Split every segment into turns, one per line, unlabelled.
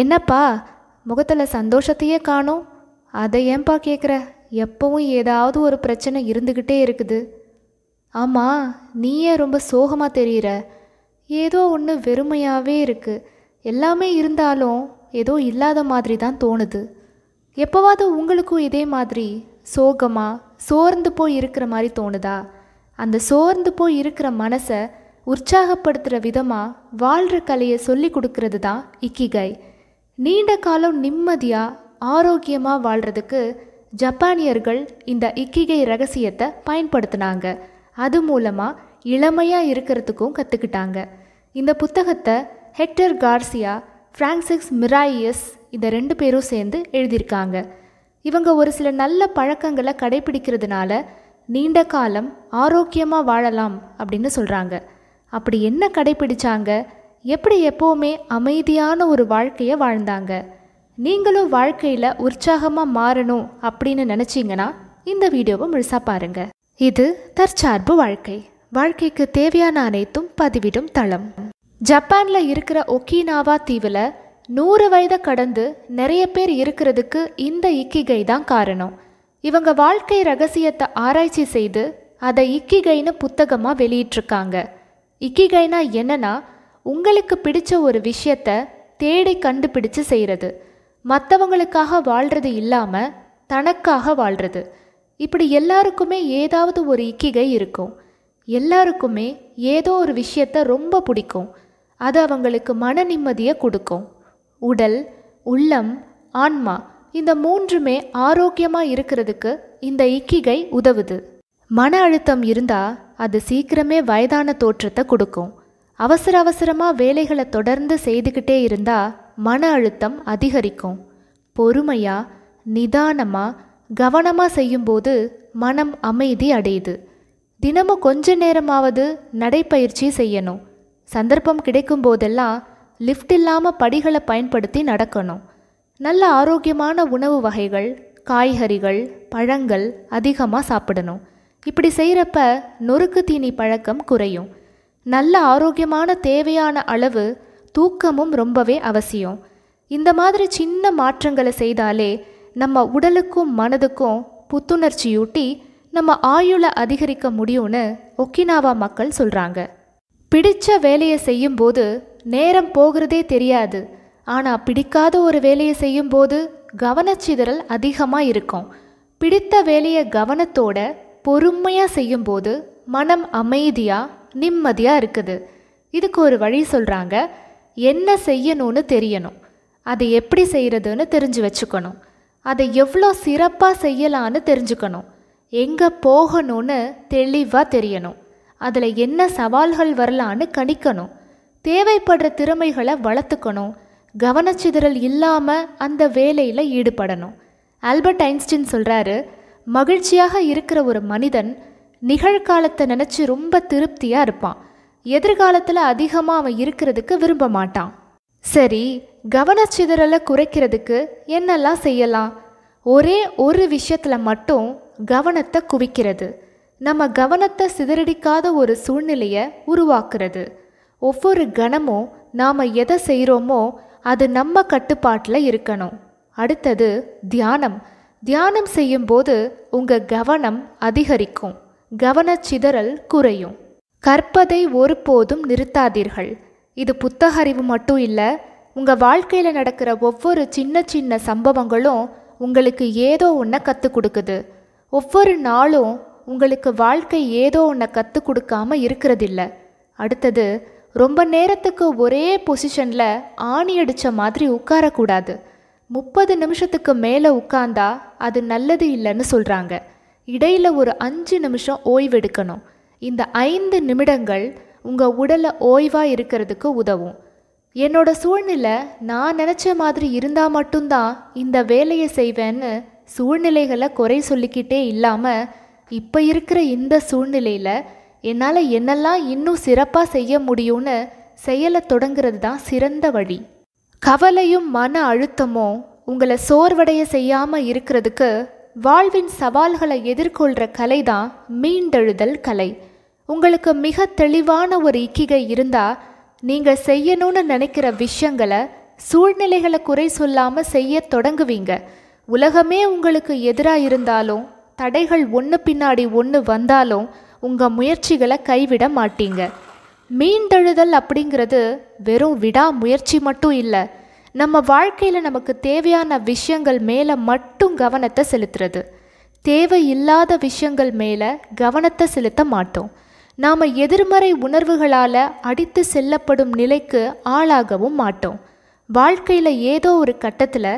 என்னப்பா முகத்தில் சந்தோஷத்தையே காணும் அதை ஏன்பா கேட்குற எப்பவும் ஏதாவது ஒரு பிரச்சனை இருந்துக்கிட்டே இருக்குது ஆமாம் நீயே ரொம்ப சோகமாக தெரிகிற ஏதோ ஒன்று வெறுமையாகவே இருக்குது எல்லாமே இருந்தாலும் ஏதோ இல்லாத மாதிரி தான் தோணுது எப்போவாவது உங்களுக்கும் இதே மாதிரி சோகமாக சோர்ந்து போய் இருக்கிற மாதிரி தோணுதா அந்த சோர்ந்து போய் இருக்கிற மனசை உற்சாகப்படுத்துகிற விதமாக வாழ்கிற கலையை சொல்லி கொடுக்கறது தான் இக்கிகை நீண்ட காலம் நிம்மதியாக ஆரோக்கியமாக வாழ்கிறதுக்கு ஜப்பானியர்கள் இந்த இக்கிகை ரகசியத்தை பயன்படுத்தினாங்க அது மூலமாக இளமையாக இருக்கிறதுக்கும் கற்றுக்கிட்டாங்க இந்த புத்தகத்தை ஹெக்டர் கார்சியா ஃப்ரான்சிஸ் மிராயியஸ் இந்த ரெண்டு பேரும் சேர்ந்து எழுதியிருக்காங்க இவங்க ஒரு சில நல்ல பழக்கங்களை கடைபிடிக்கிறதுனால நீண்ட காலம் ஆரோக்கியமாக வாழலாம் அப்படின்னு சொல்கிறாங்க அப்படி என்ன கடைபிடிச்சாங்க எப்படி எப்போவுமே அமைதியான ஒரு வாழ்க்கையை வாழ்ந்தாங்க நீங்களும் வாழ்க்கையில் உற்சாகமாக மாறணும் அப்படின்னு நினச்சிங்கன்னா இந்த வீடியோவை முழுசாக பாருங்கள் இது தற்சார்பு வாழ்க்கை வாழ்க்கைக்கு தேவையான அனைத்தும் பதிவிடும் தளம் ஜப்பானில் இருக்கிற ஒக்கினாவா தீவில் நூறு வயதை கடந்து நிறைய பேர் இருக்கிறதுக்கு இந்த இக்கிகை தான் காரணம் இவங்க வாழ்க்கை ரகசியத்தை ஆராய்ச்சி செய்து அதை இக்கிகைன்னு புத்தகமாக வெளியிட்டிருக்காங்க இக்கிகைனா என்னன்னா உங்களுக்கு பிடிச்ச ஒரு விஷயத்த தேடி கண்டுபிடிச்சு செய்கிறது மற்றவங்களுக்காக வாழ்கிறது இல்லாமல் தனக்காக வாழ்கிறது இப்படி எல்லாருக்குமே ஏதாவது ஒரு இக்கிகை இருக்கும் எல்லாருக்குமே ஏதோ ஒரு விஷயத்த ரொம்ப பிடிக்கும் அது அவங்களுக்கு மன நிம்மதியை கொடுக்கும் உடல் உள்ளம் ஆன்மா இந்த மூன்றுமே ஆரோக்கியமாக இருக்கிறதுக்கு இந்த இக்கிகை உதவுது மன அழுத்தம் இருந்தால் அது சீக்கிரமே வயதான தோற்றத்தை கொடுக்கும் அவசர அவசரமாக வேலைகளை தொடர்ந்து செய்துக்கிட்டே இருந்தால் மன அழுத்தம் அதிகரிக்கும் பொறுமையாக நிதானமாக கவனமாக செய்யும்போது மனம் அமைதி அடையுது தினமும் கொஞ்ச நேரமாவது நடைப்பயிற்சி செய்யணும் சந்தர்ப்பம் கிடைக்கும் போதெல்லாம் லிஃப்ட் இல்லாமல் படிகளை பயன்படுத்தி நடக்கணும் நல்ல ஆரோக்கியமான உணவு வகைகள் காய்கறிகள் பழங்கள் அதிகமாக சாப்பிடணும் இப்படி செய்கிறப்ப நொறுக்கு தீனி பழக்கம் குறையும் நல்ல ஆரோக்கியமான தேவையான அளவு தூக்கமும் ரொம்பவே அவசியம் இந்த மாதிரி சின்ன மாற்றங்களை செய்தாலே நம்ம உடலுக்கும் மனதுக்கும் புத்துணர்ச்சியூட்டி நம்ம ஆயுளை அதிகரிக்க முடியும்னு ஒக்கினாவா மக்கள் சொல்கிறாங்க பிடிச்ச வேலையை செய்யும்போது நேரம் போகிறதே தெரியாது ஆனால் பிடிக்காத ஒரு வேலையை செய்யும்போது கவனச்சிதறல் அதிகமாக இருக்கும் பிடித்த வேலையை கவனத்தோட பொறுமையாக செய்யும்போது மனம் அமைதியாக நிம்மதியாக இருக்குது இதுக்கு ஒரு வழி சொல்கிறாங்க என்ன செய்யணும்னு தெரியணும் அதை எப்படி செய்கிறதுன்னு தெரிஞ்சு வச்சுக்கணும் அதை எவ்வளோ சிறப்பாக செய்யலான்னு தெரிஞ்சுக்கணும் எங்கே போகணும்னு தெளிவாக தெரியணும் அதில் என்ன சவால்கள் வரலான்னு கணிக்கணும் தேவைப்படுற திறமைகளை வளர்த்துக்கணும் கவனச்சிதறல் இல்லாமல் அந்த வேலையில் ஈடுபடணும் ஆல்பர்ட் ஐன்ஸ்டின் சொல்கிறாரு மகிழ்ச்சியாக இருக்கிற ஒரு மனிதன் நிகழ்காலத்தை நினச்சி ரொம்ப திருப்தியாக இருப்பான் எதிர்காலத்தில் அதிகமாக அவன் இருக்கிறதுக்கு விரும்ப மாட்டான் சரி கவனச்சிதறலை குறைக்கிறதுக்கு என்னெல்லாம் செய்யலாம் ஒரே ஒரு விஷயத்தில் மட்டும் கவனத்தை குவிக்கிறது நம்ம கவனத்தை சிதறடிக்காத ஒரு சூழ்நிலையை உருவாக்குறது ஒவ்வொரு கணமும் நாம் எதை செய்கிறோமோ அது நம்ம கட்டுப்பாட்டில் இருக்கணும் அடுத்தது தியானம் தியானம் செய்யும்போது உங்கள் கவனம் அதிகரிக்கும் கவனச்சிதறல் குறையும் கற்பதை ஒருபோதும் நிறுத்தாதீர்கள் இது புத்தகறிவு மட்டும் இல்லை உங்கள் வாழ்க்கையில் நடக்கிற ஒவ்வொரு சின்ன சின்ன சம்பவங்களும் உங்களுக்கு ஏதோ ஒன்றை கற்றுக் கொடுக்குது ஒவ்வொரு நாளும் உங்களுக்கு வாழ்க்கை ஏதோ ஒன்றை கற்றுக் கொடுக்காம இருக்கிறதில்ல அடுத்தது ரொம்ப நேரத்துக்கு ஒரே பொசிஷனில் ஆணி அடித்த மாதிரி உட்காரக்கூடாது முப்பது நிமிஷத்துக்கு மேலே உட்காந்தா அது நல்லது இல்லைன்னு சொல்கிறாங்க இடையில் ஒரு அஞ்சு நிமிஷம் ஓய்வெடுக்கணும் இந்த ஐந்து நிமிடங்கள் உங்கள் உடலை ஓய்வாக இருக்கிறதுக்கு உதவும் என்னோட சூழ்நிலை நான் நினச்ச மாதிரி இருந்தால் மட்டும்தான் இந்த வேலையை செய்வேன்னு சூழ்நிலைகளை குறை சொல்லிக்கிட்டே இல்லாமல் இப்போ இருக்கிற இந்த சூழ்நிலையில் என்னால் என்னெல்லாம் இன்னும் சிறப்பாக செய்ய முடியும்னு செயலை தொடங்கிறது தான் சிறந்த வழி கவலையும் மன அழுத்தமும் உங்களை சோர்வடைய செய்யாமல் இருக்கிறதுக்கு வாழ்வின் சவால்களை எதிர்கொள்கிற கலை தான் மீண்டெழுதல் கலை உங்களுக்கு மிக தெளிவான ஒரு இக்கிகை இருந்தால் நீங்கள் செய்யணும்னு நினைக்கிற விஷயங்களை சூழ்நிலைகளை குறை சொல்லாமல் செய்ய தொடங்குவீங்க உலகமே உங்களுக்கு எதிராக இருந்தாலும் தடைகள் ஒன்று பின்னாடி ஒன்று வந்தாலும் உங்கள் முயற்சிகளை கைவிட மாட்டீங்க மீண்டெழுதல் அப்படிங்கிறது வெறும் விடா முயற்சி மட்டும் இல்லை நம்ம வாழ்க்கையில் நமக்கு தேவையான விஷயங்கள் மேலே மட்டும் கவனத்தை செலுத்துறது தேவை இல்லாத விஷயங்கள் மேலே கவனத்தை செலுத்த மாட்டோம் நாம் எதிர்மறை உணர்வுகளால் அடித்து செல்லப்படும் நிலைக்கு ஆளாகவும் மாட்டோம் வாழ்க்கையில் ஏதோ ஒரு கட்டத்தில்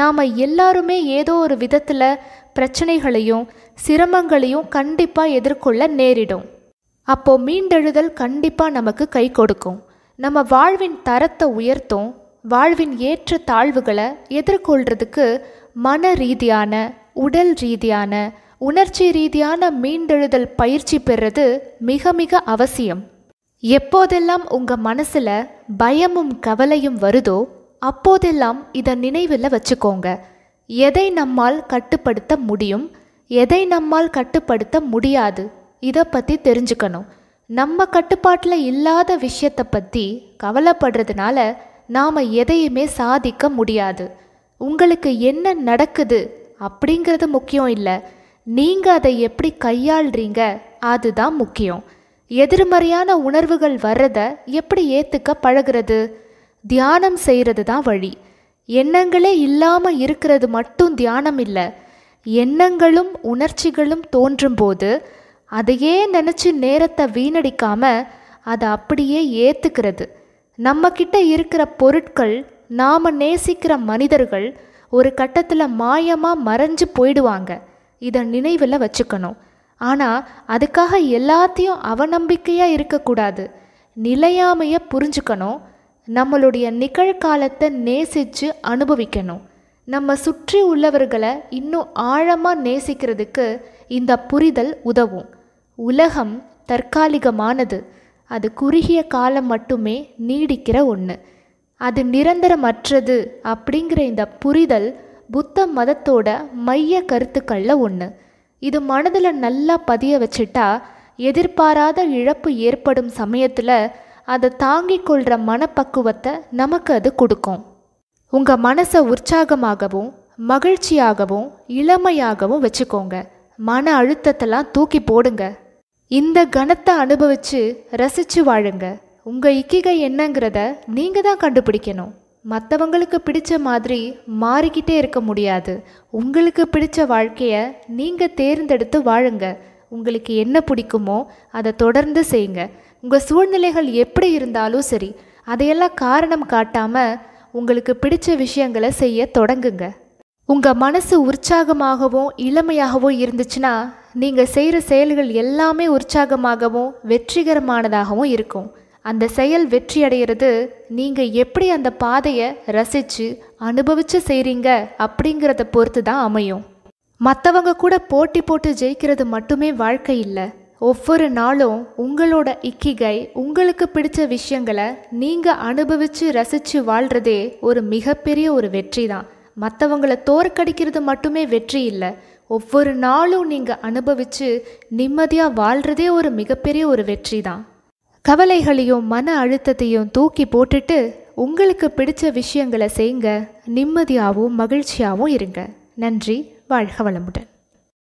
நாம் எல்லாருமே ஏதோ ஒரு விதத்தில் பிரச்சனைகளையும் சிரமங்களையும் கண்டிப்பாக எதிர்கொள்ள நேரிடும் அப்போது மீண்டெழுதல் கண்டிப்பாக நமக்கு கை கொடுக்கும் நம்ம வாழ்வின் தரத்தை உயர்த்தும் வாழ்வின் ஏற்ற தாழ்வுகளை எதிர்கொள்கிறதுக்கு மன ரீதியான உடல் ரீதியான உணர்ச்சி ரீதியான மீண்டெழுதல் பயிற்சி பெறுறது மிக மிக அவசியம் எப்போதெல்லாம் உங்கள் மனசில் பயமும் கவலையும் வருதோ அப்போதெல்லாம் இதை நினைவில் வச்சுக்கோங்க எதை நம்மால் கட்டுப்படுத்த முடியும் எதை நம்மால் கட்டுப்படுத்த முடியாது இதை பற்றி தெரிஞ்சுக்கணும் நம்ம கட்டுப்பாட்டில் இல்லாத விஷயத்தை பற்றி கவலைப்படுறதுனால நாம் எதையுமே சாதிக்க முடியாது உங்களுக்கு என்ன நடக்குது அப்படிங்கிறது முக்கியம் இல்லை நீங்கள் அதை எப்படி கையாளுறீங்க அதுதான் முக்கியம் எதிர்மறையான உணர்வுகள் வர்றத எப்படி ஏற்றுக்க பழகிறது தியானம் செய்கிறது தான் வழி எண்ணங்களே இல்லாமல் இருக்கிறது மட்டும் தியானம் இல்லை எண்ணங்களும் உணர்ச்சிகளும் தோன்றும்போது அதையே நினச்சி நேரத்தை வீணடிக்காமல் அதை அப்படியே ஏற்றுக்கிறது நம்ம கிட்ட இருக்கிற பொருட்கள் நாம் நேசிக்கிற மனிதர்கள் ஒரு கட்டத்தில் மாயமாக மறைஞ்சு போயிடுவாங்க இதை நினைவில் வச்சுக்கணும் ஆனால் அதுக்காக எல்லாத்தையும் அவநம்பிக்கையாக இருக்கக்கூடாது நிலையாமையை புரிஞ்சுக்கணும் நம்மளுடைய நிகழ்காலத்தை நேசித்து அனுபவிக்கணும் நம்ம சுற்றி உள்ளவர்களை இன்னும் ஆழமாக நேசிக்கிறதுக்கு இந்த புரிதல் உதவும் உலகம் தற்காலிகமானது அது குறுகிய காலம் மட்டுமே நீடிக்கிற ஒன்று அது நிரந்தரமற்றது அப்படிங்கிற இந்த புரிதல் புத்த மதத்தோட மைய கருத்துக்களில் ஒன்று இது மனதில் நல்லா பதிய வச்சுட்டா எதிர்பாராத இழப்பு ஏற்படும் சமயத்தில் அதை தாங்கிக் கொள்கிற மனப்பக்குவத்தை நமக்கு அது கொடுக்கும் உங்கள் மனசை உற்சாகமாகவும் மகிழ்ச்சியாகவும் இளமையாகவும் வச்சுக்கோங்க மன அழுத்தத்தெல்லாம் தூக்கி போடுங்க இந்த கணத்தை அனுபவித்து ரசித்து வாழுங்க உங்கள் இக்கிகை என்னங்கிறத நீங்கள் தான் கண்டுபிடிக்கணும் மற்றவங்களுக்கு பிடிச்ச மாதிரி மாறிக்கிட்டே இருக்க முடியாது உங்களுக்கு பிடிச்ச வாழ்க்கைய நீங்கள் தேர்ந்தெடுத்து வாழுங்க உங்களுக்கு என்ன பிடிக்குமோ அதை தொடர்ந்து செய்யுங்க உங்கள் சூழ்நிலைகள் எப்படி இருந்தாலும் சரி அதையெல்லாம் காரணம் காட்டாமல் உங்களுக்கு பிடிச்ச விஷயங்களை செய்ய தொடங்குங்க உங்கள் மனசு உற்சாகமாகவும் இளமையாகவும் இருந்துச்சுன்னா நீங்கள் செய்கிற செயல்கள் எல்லாமே உற்சாகமாகவும் வெற்றிகரமானதாகவும் இருக்கும் அந்த செயல் வெற்றி அடைகிறது நீங்கள் எப்படி அந்த பாதையை ரசித்து அனுபவித்து செய்கிறீங்க அப்படிங்கிறத பொறுத்து தான் அமையும் மற்றவங்க கூட போட்டி போட்டு ஜெயிக்கிறது மட்டுமே வாழ்க்கை இல்லை ஒவ்வொரு நாளும் உங்களோட இக்கிகை உங்களுக்கு பிடிச்ச விஷயங்களை நீங்கள் அனுபவித்து ரசித்து வாழ்கிறதே ஒரு மிகப்பெரிய ஒரு வெற்றி தான் மற்றவங்களை தோற்கடிக்கிறது மட்டுமே வெற்றி இல்லை ஒவ்வொரு நாளும் நீங்கள் அனுபவித்து நிம்மதியாக வாழ்கிறதே ஒரு மிகப்பெரிய ஒரு வெற்றி தான் கவலைகளையும் மன அழுத்தத்தையும் தூக்கி போட்டுட்டு உங்களுக்கு பிடிச்ச விஷயங்களை செய்ங்க நிம்மதியாகவும் மகிழ்ச்சியாகவும் இருங்க நன்றி வாழ்க வளமுடன்